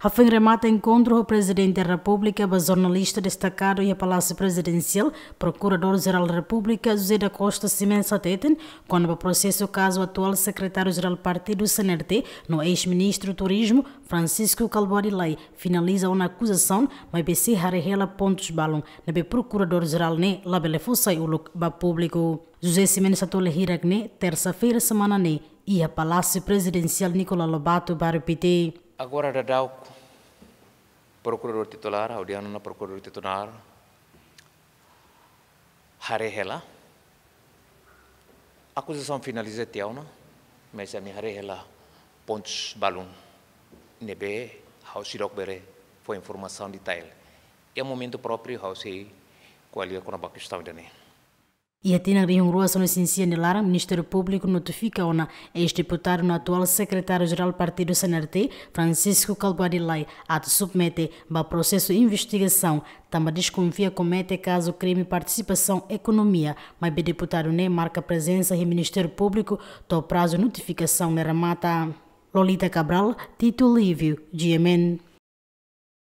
Rafael remata encontro ao Presidente da República, o jornalista destacado e a Palácio Presidencial, Procurador-Geral da República, José da Costa Simensa Teten, quando o processo caso atual secretário-geral do partido CNRT, no ex-ministro do Turismo, Francisco Calvari Lei, finaliza uma acusação, mas BC Harihela Pontos Balon, na Procurador-Geral, ne, Labele Belefusai, o público. José Simensa Tole Hiragné, terça-feira, semana, ne né, e a Palácio Presidencial Nicolau Lobato, Barro PT. Agora Dadauco, procurador titular, audiano na procurador titular, Harehela, acusação finaliza Tiauna, mas a minha Harehela Pontes Balun, Nebe, Hausirok Bere, foi informação de Tail. É o momento próprio, Hausi, qual é a questão da e até na Bielorrússia, no Cinciano Lara, o Ministério Público notifica ona ex-deputado no atual secretário-geral do Partido Senarte, Francisco Calguarilai, a submete para processo de investigação. Também desconfia comete caso crime participação economia, mas o deputado nem marca presença e Ministério Público, to prazo notificação na ramata. Lolita Cabral, Tito Lívio, GMN.